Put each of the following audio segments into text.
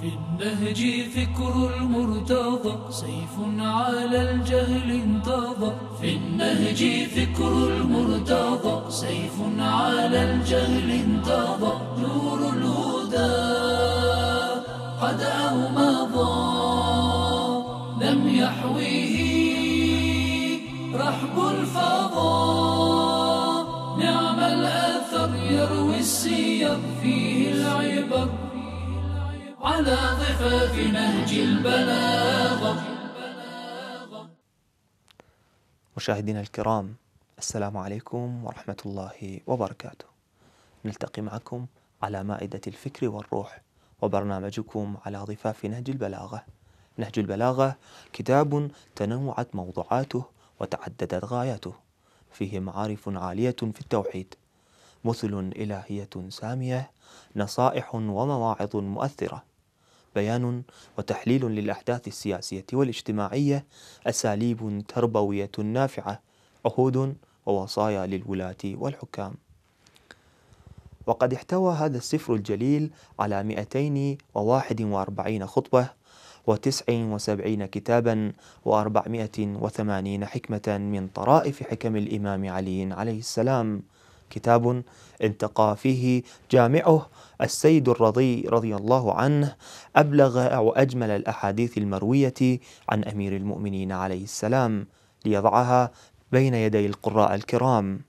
في النهج فكر المرتضى سيف على الجهل انتضى في النهج فكر المرتضى سيف على الجهل انتضى نور الهدى قد ضى لم يحويه رحب الفضاء نعم الأثر يروي السير فيه العبر على ضفاف نهج البلاغة مشاهدينا الكرام السلام عليكم ورحمة الله وبركاته نلتقي معكم على مائدة الفكر والروح وبرنامجكم على ضفاف نهج البلاغة نهج البلاغة كتاب تنوعت موضوعاته وتعددت غاياته فيه معارف عالية في التوحيد مثل إلهية سامية نصائح ومواعظ مؤثرة بيان وتحليل للأحداث السياسية والاجتماعية أساليب تربوية نافعة عهود ووصايا للولاة والحكام وقد احتوى هذا السفر الجليل على 241 خطبة و79 كتابا و480 حكمة من طرائف حكم الإمام علي عليه السلام كتاب انتقى فيه جامعه السيد الرضي رضي الله عنه أبلغ واجمل الأحاديث المروية عن أمير المؤمنين عليه السلام ليضعها بين يدي القراء الكرام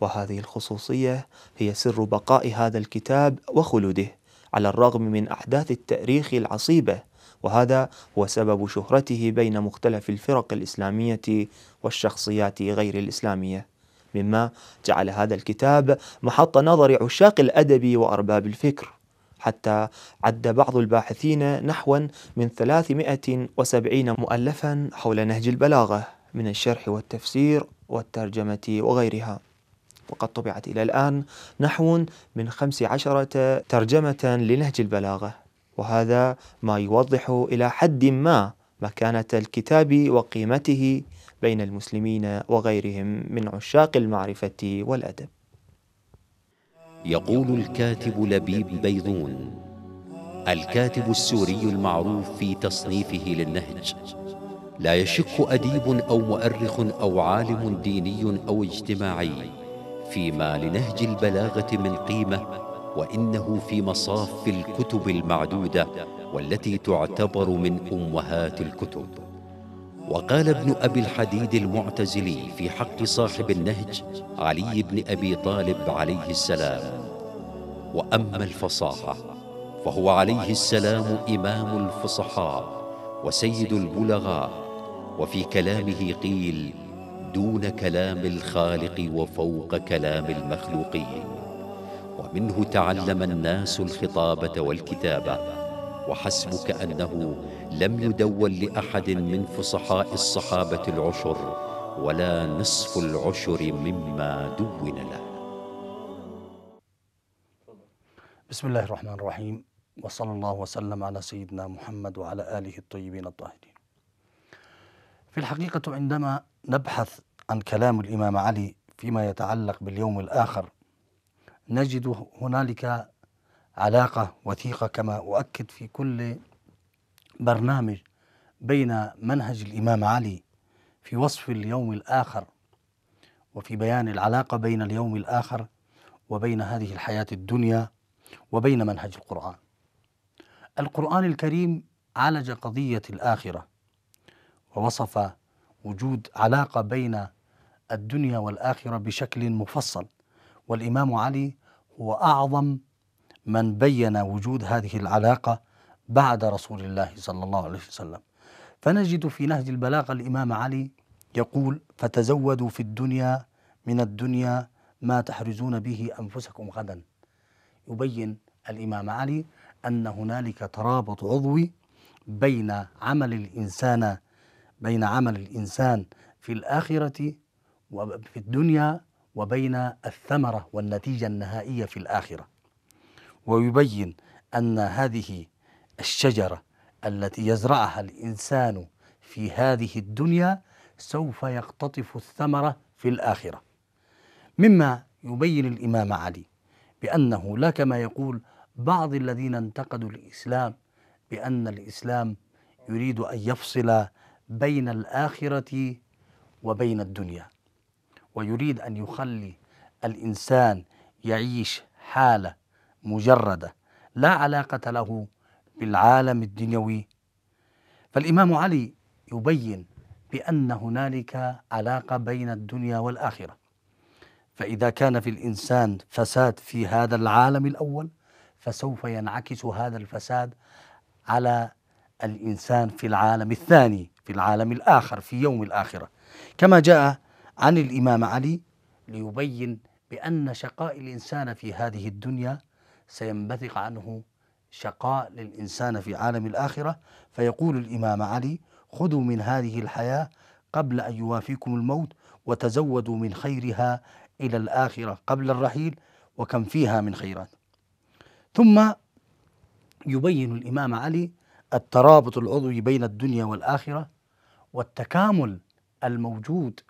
وهذه الخصوصية هي سر بقاء هذا الكتاب وخلوده على الرغم من أحداث التاريخ العصيبة وهذا هو سبب شهرته بين مختلف الفرق الإسلامية والشخصيات غير الإسلامية مما جعل هذا الكتاب محط نظر عشاق الأدب وأرباب الفكر حتى عد بعض الباحثين نحوا من 370 مؤلفا حول نهج البلاغة من الشرح والتفسير والترجمة وغيرها وقد طبعت إلى الآن نحو من 15 ترجمة لنهج البلاغة وهذا ما يوضح إلى حد ما مكانة الكتاب وقيمته بين المسلمين وغيرهم من عشاق المعرفة والأدب. يقول الكاتب لبيب بيضون الكاتب السوري المعروف في تصنيفه للنهج لا يشك أديب أو مؤرخ أو عالم ديني أو اجتماعي فيما لنهج البلاغة من قيمة وإنه في مصاف الكتب المعدودة والتي تعتبر من أمهات الكتب وقال ابن أبي الحديد المعتزلي في حق صاحب النهج علي بن أبي طالب عليه السلام وأما الفصاحة فهو عليه السلام إمام الفصحاء وسيد البلغاء وفي كلامه قيل دون كلام الخالق وفوق كلام المخلوقين ومنه تعلم الناس الخطابة والكتابة وحسبك أنه لم يدون لأحد من فصحاء الصحابة العشر ولا نصف العشر مما دون له بسم الله الرحمن الرحيم وصلى الله وسلم على سيدنا محمد وعلى آله الطيبين الطاهرين في الحقيقة عندما نبحث عن كلام الإمام علي فيما يتعلق باليوم الآخر نجد هنالك علاقة وثيقة كما أؤكد في كل برنامج بين منهج الإمام علي في وصف اليوم الآخر وفي بيان العلاقة بين اليوم الآخر وبين هذه الحياة الدنيا وبين منهج القرآن. القرآن الكريم عالج قضية الآخرة ووصف وجود علاقة بين الدنيا والآخرة بشكل مفصل والإمام علي هو أعظم من بين وجود هذه العلاقة بعد رسول الله صلى الله عليه وسلم فنجد في نهج البلاغة الإمام علي يقول فتزودوا في الدنيا من الدنيا ما تحرزون به أنفسكم غدا يبين الإمام علي أن هنالك ترابط عضوي بين عمل الإنسان بين عمل الإنسان في الآخرة وفي الدنيا وبين الثمرة والنتيجة النهائية في الآخرة ويبين أن هذه الشجرة التي يزرعها الإنسان في هذه الدنيا سوف يقتطف الثمرة في الآخرة مما يبين الإمام علي بأنه لا كما يقول بعض الذين انتقدوا الإسلام بأن الإسلام يريد أن يفصل بين الآخرة وبين الدنيا ويريد أن يخلي الإنسان يعيش حالة مجرده لا علاقه له بالعالم الدنيوي فالامام علي يبين بان هنالك علاقه بين الدنيا والاخره فاذا كان في الانسان فساد في هذا العالم الاول فسوف ينعكس هذا الفساد على الانسان في العالم الثاني في العالم الاخر في يوم الاخره كما جاء عن الامام علي ليبين بان شقاء الانسان في هذه الدنيا سينبثق عنه شقاء للإنسان في عالم الآخرة فيقول الإمام علي خذوا من هذه الحياة قبل أن يوافيكم الموت وتزودوا من خيرها إلى الآخرة قبل الرحيل وكم فيها من خيرات ثم يبين الإمام علي الترابط العضوي بين الدنيا والآخرة والتكامل الموجود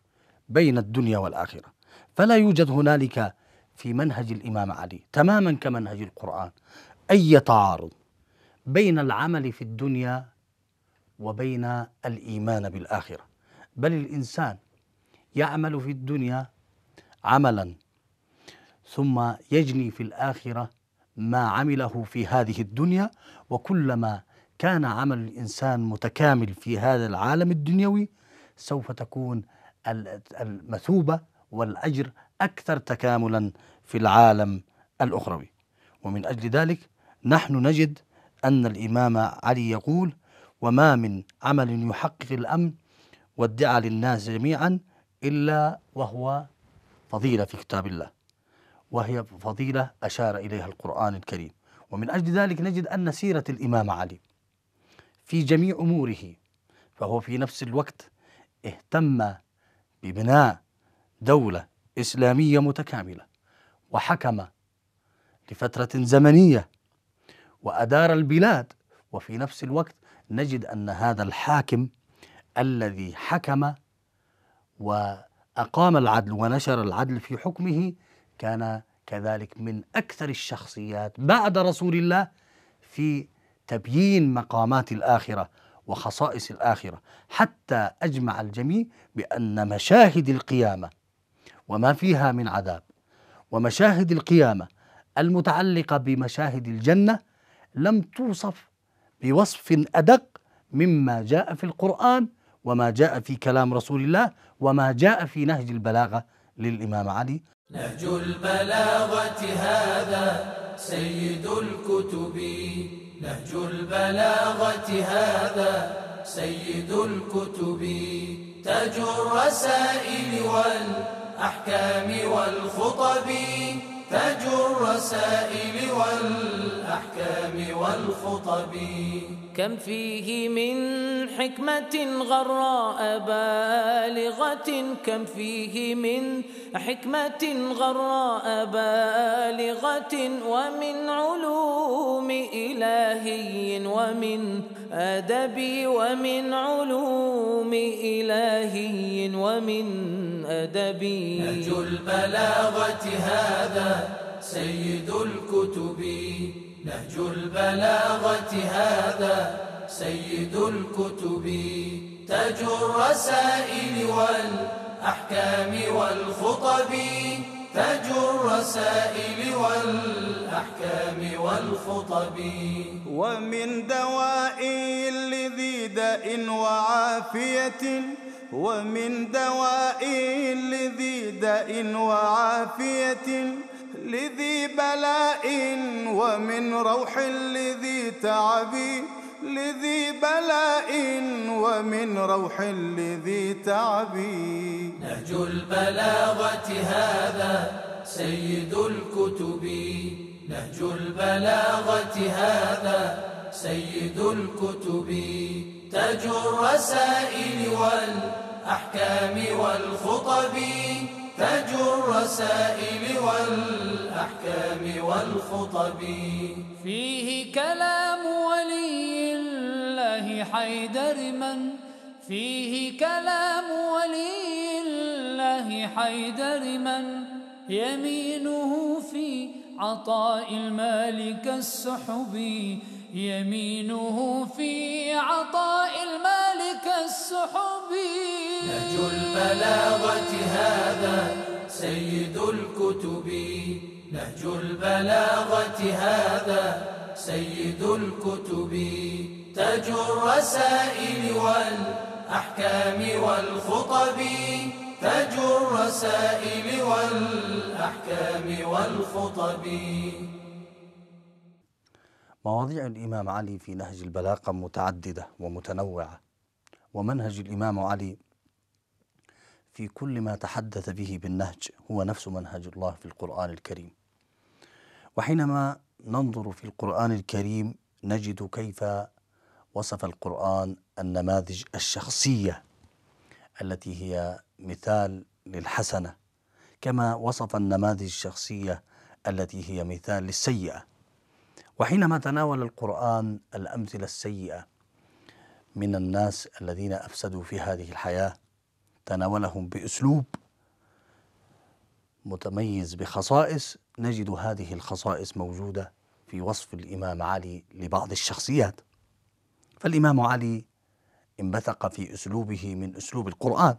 بين الدنيا والآخرة فلا يوجد هنالك في منهج الإمام علي تماما كمنهج القرآن أي تعارض بين العمل في الدنيا وبين الإيمان بالآخرة بل الإنسان يعمل في الدنيا عملا ثم يجني في الآخرة ما عمله في هذه الدنيا وكلما كان عمل الإنسان متكامل في هذا العالم الدنيوي سوف تكون المثوبة والأجر أكثر تكاملا في العالم الأخروي ومن أجل ذلك نحن نجد أن الإمام علي يقول وما من عمل يحقق الأمن والدعاء للناس جميعا إلا وهو فضيلة في كتاب الله وهي فضيلة أشار إليها القرآن الكريم ومن أجل ذلك نجد أن سيرة الإمام علي في جميع أموره فهو في نفس الوقت اهتم ببناء دولة إسلامية متكاملة وحكم لفترة زمنية وأدار البلاد وفي نفس الوقت نجد أن هذا الحاكم الذي حكم وأقام العدل ونشر العدل في حكمه كان كذلك من أكثر الشخصيات بعد رسول الله في تبيين مقامات الآخرة وخصائص الآخرة حتى أجمع الجميع بأن مشاهد القيامة وما فيها من عذاب ومشاهد القيامه المتعلقه بمشاهد الجنه لم توصف بوصف ادق مما جاء في القران وما جاء في كلام رسول الله وما جاء في نهج البلاغه للامام علي نهج البلاغه هذا سيد الكتب نهج البلاغه هذا سيد الكتب تاج الرسائل وال الأحكام والخطب تاج الرسائل والأحكام والخطب كم فيه من حكمة غراء بالغة كم فيه من حكمة غراء بالغة ومن علوم إلهي ومن أدب ومن علوم إلهي ومن أدبي نهج البلاغة هذا سيد الكتب نهج البلاغة هذا سيد الكتب تاج الرسائل والأحكام والخطب تاج الرسائل والأحكام والخطب ومن دواء لذي داء وعافية ومن دواء لذي داء وعافية لذي بلاء ومن روح لذي تعب لذي بلاء ومن روح لذي تعب نهج البلاغة هذا سيد الكتب نهج البلاغة هذا سيد الكتب تاج الرسائل والأحكام والخطب تاج الرسائل والأحكام والخطب فيه كلام ولي الله حيدر من فيه كلام ولي الله حيدر من يمينه في عطاء المالك السحبي يمينه في عطاء المالك السحب نهج البلاغة هذا سيد الكتب نهج البلاغة هذا سيد الكتب تاج الرسائل والأحكام والخطب تاج الرسائل والأحكام والخطب مواضيع الإمام علي في نهج البلاغة متعددة ومتنوعة ومنهج الإمام علي في كل ما تحدث به بالنهج هو نفس منهج الله في القرآن الكريم وحينما ننظر في القرآن الكريم نجد كيف وصف القرآن النماذج الشخصية التي هي مثال للحسنة كما وصف النماذج الشخصية التي هي مثال للسيئة وحينما تناول القرآن الأمثلة السيئة من الناس الذين أفسدوا في هذه الحياة تناولهم بأسلوب متميز بخصائص نجد هذه الخصائص موجودة في وصف الإمام علي لبعض الشخصيات فالإمام علي انبثق في أسلوبه من أسلوب القرآن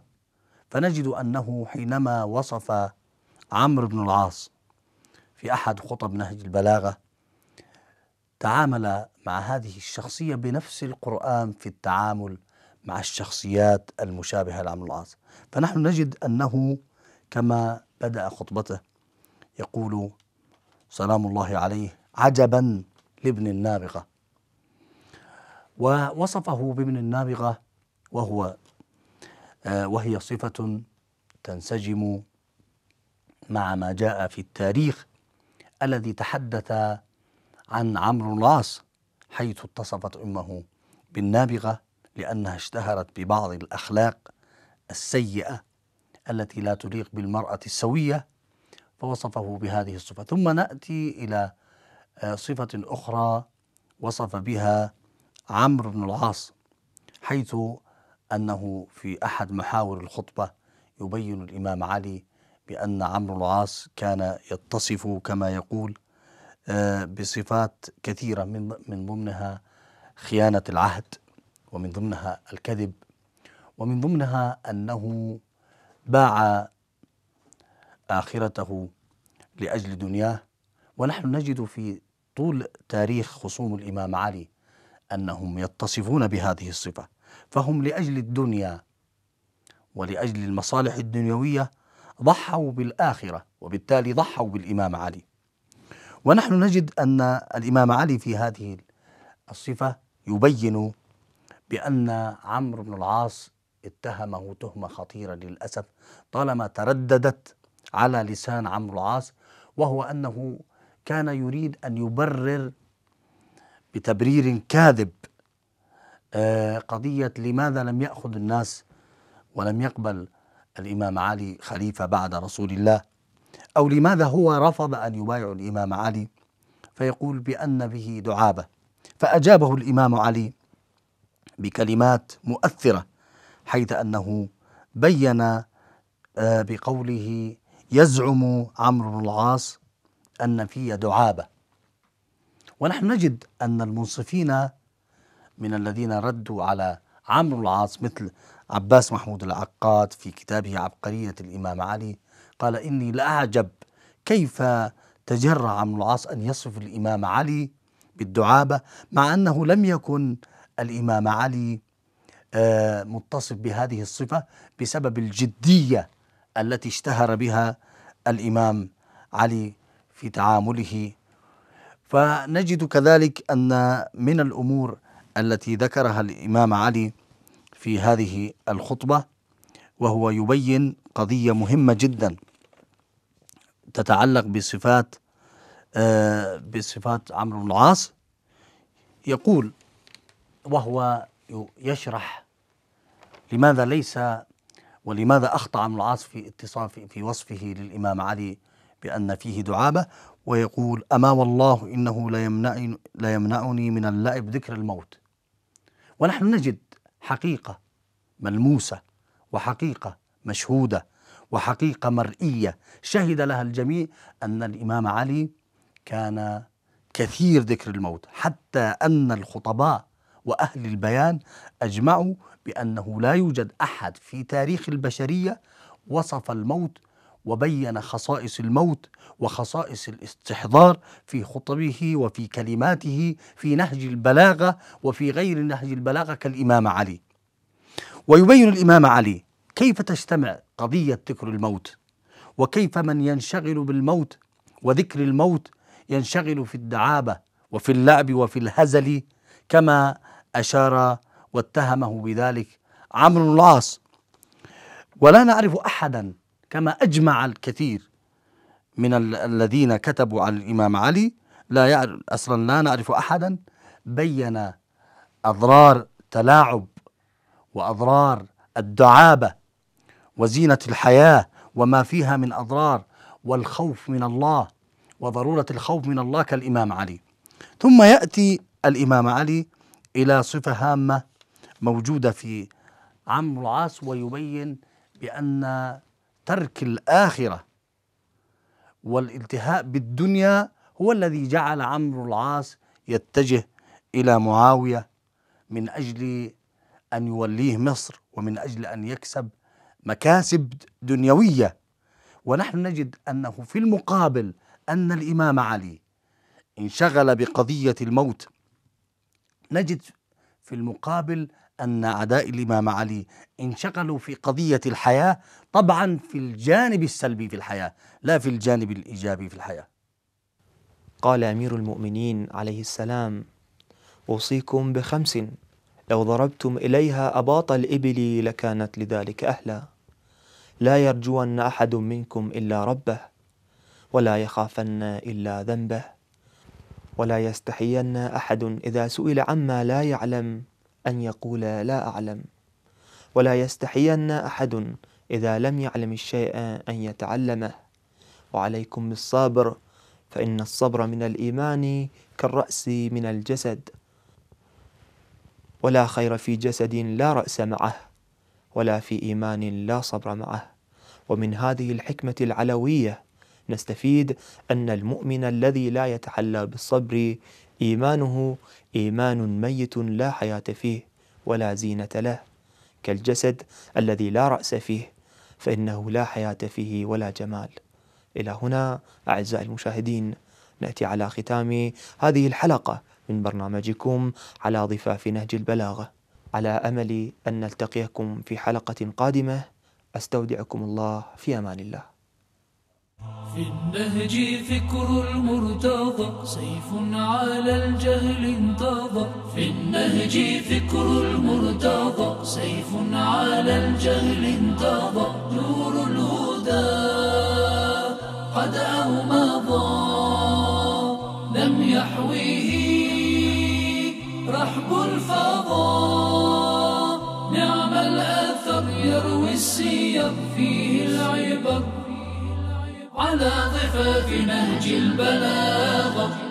فنجد أنه حينما وصف عمرو بن العاص في أحد خطب نهج البلاغة تعامل مع هذه الشخصية بنفس القرآن في التعامل مع الشخصيات المشابهة لعمرو العاص فنحن نجد أنه كما بدأ خطبته يقول سلام الله عليه عجبا لابن النابغة ووصفه بابن النابغة وهو آه، وهي صفة تنسجم مع ما جاء في التاريخ الذي تحدث عن عمرو العاص حيث اتصفت امه بالنابغه لانها اشتهرت ببعض الاخلاق السيئه التي لا تليق بالمراه السويه فوصفه بهذه الصفه ثم ناتي الى آه، صفه اخرى وصف بها عمرو بن العاص حيث انه في احد محاور الخطبه يبين الامام علي بان عمرو العاص كان يتصف كما يقول آه، بصفات كثيرة من من ضمنها خيانة العهد ومن ضمنها الكذب ومن ضمنها أنه باع آخرته لأجل دنياه ونحن نجد في طول تاريخ خصوم الإمام علي أنهم يتصفون بهذه الصفة فهم لأجل الدنيا ولأجل المصالح الدنيوية ضحوا بالآخرة وبالتالي ضحوا بالإمام علي ونحن نجد أن الإمام علي في هذه الصفة يبين بأن عمرو بن العاص اتهمه تهمة خطيرة للأسف طالما ترددت على لسان عمرو العاص وهو أنه كان يريد أن يبرر بتبرير كاذب آه، قضية لماذا لم يأخذ الناس ولم يقبل الإمام علي خليفة بعد رسول الله أو لماذا هو رفض أن يبايع الإمام علي فيقول بأن به دعابة فأجابه الإمام علي بكلمات مؤثرة حيث أنه بين آه، بقوله يزعم عمرو بن العاص أن في دعابة ونحن نجد أن المنصفين من الذين ردوا على عمرو العاص مثل عباس محمود العقاد في كتابه عبقرية الإمام علي قال إني لأعجب كيف تجرع عمرو العاص أن يصف الإمام علي بالدعابة مع أنه لم يكن الإمام علي آه، متصف بهذه الصفة بسبب الجدية التي اشتهر بها الإمام علي في تعامله فنجد كذلك أن من الأمور التي ذكرها الإمام علي في هذه الخطبه وهو يبين قضيه مهمه جدا تتعلق بصفات آه، بصفات عمرو بن العاص يقول وهو يشرح لماذا ليس ولماذا اخطا عمرو العاص في اتصاف في وصفه للامام علي بان فيه دعابه ويقول اما والله انه ليمنع ليمنعني من اللعب ذكر الموت ونحن نجد حقيقه ملموسه وحقيقه مشهوده وحقيقه مرئيه شهد لها الجميع ان الامام علي كان كثير ذكر الموت حتى ان الخطباء واهل البيان اجمعوا بانه لا يوجد احد في تاريخ البشريه وصف الموت وبين خصائص الموت وخصائص الاستحضار في خطبه وفي كلماته في نهج البلاغه وفي غير نهج البلاغه كالامام علي. ويبين الامام علي كيف تجتمع قضيه ذكر الموت وكيف من ينشغل بالموت وذكر الموت ينشغل في الدعابه وفي اللعب وفي الهزل كما اشار واتهمه بذلك عمرو العاص ولا نعرف احدا كما أجمع الكثير من ال الذين كتبوا عن الإمام علي لا يعرف أصلا لا نعرف أحدا بين أضرار تلاعب وأضرار الدعابة وزينة الحياة وما فيها من أضرار والخوف من الله وضرورة الخوف من الله كالإمام علي ثم يأتي الإمام علي إلى صفة هامة موجودة في عمرو العاص ويبين بأن ترك الآخرة والانتهاء بالدنيا هو الذي جعل عمرو العاص يتجه إلى معاوية من أجل أن يوليه مصر ومن أجل أن يكسب مكاسب دنيوية ونحن نجد أنه في المقابل أن الإمام علي انشغل بقضية الموت نجد في المقابل أن أعداء الإمام علي انشغلوا في قضية الحياة طبعا في الجانب السلبي في الحياة لا في الجانب الإيجابي في الحياة قال أمير المؤمنين عليه السلام أوصيكم بخمس لو ضربتم إليها أباط الإبل لكانت لذلك أهلا لا يرجون أحد منكم إلا ربه ولا يخافن إلا ذنبه ولا يستحين أحد إذا سئل عما لا يعلم أن يقول لا أعلم ولا يستحين أحد إذا لم يعلم الشيء أن يتعلمه وعليكم بالصابر فإن الصبر من الإيمان كالرأس من الجسد ولا خير في جسد لا رأس معه ولا في إيمان لا صبر معه ومن هذه الحكمة العلوية نستفيد أن المؤمن الذي لا يتحلى بالصبر إيمانه إيمان ميت لا حياة فيه ولا زينة له كالجسد الذي لا رأس فيه فإنه لا حياة فيه ولا جمال إلى هنا أعزائي المشاهدين نأتي على ختام هذه الحلقة من برنامجكم على ضفاف نهج البلاغة على أمل أن نلتقيكم في حلقة قادمة أستودعكم الله في أمان الله في النهج فكر المرتضى سيف على الجهل انتضى في النهج فكر المرتضى سيف على الجهل انتضى نور الهدى قد أومضى لم يحويه رحب الفضاء نعم الأثر يروي السير فيه العبر على ضفاف نهج البلاغة